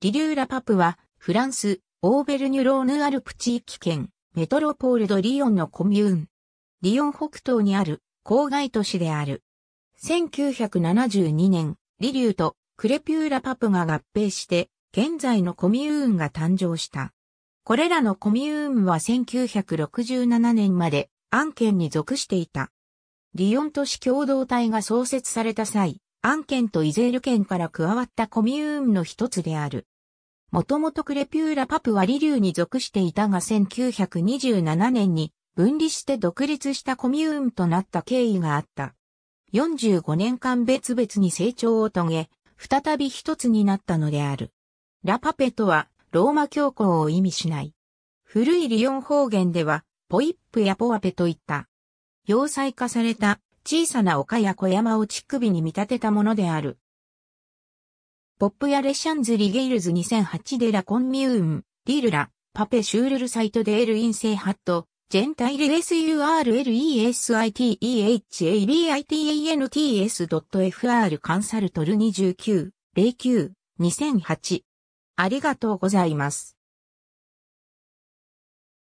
リリューラパプは、フランス、オーベルニュローヌアルプ地域圏、メトロポールドリヨンのコミューン。リヨン北東にある、郊外都市である。1972年、リリューとクレピューラパプが合併して、現在のコミューンが誕生した。これらのコミューンは1967年まで、案件に属していた。リヨン都市共同体が創設された際、アケ県とイゼール県から加わったコミューンの一つである。もともとクレピューラパプワリ流に属していたが1927年に分離して独立したコミューンとなった経緯があった。45年間別々に成長を遂げ、再び一つになったのである。ラパペとはローマ教皇を意味しない。古いリヨン方言では、ポイップやポアペといった。要塞化された小さな丘や小山を乳首に見立てたものである。ポップやレシャンズ・リゲイルズ2008でラコンミューン、リルラ、パペシュールルサイトでエルインセイハット、ジェンタイル s u r l e s i t e h a b i i t a n t s f r カンサルトル29092008ありがとうございます。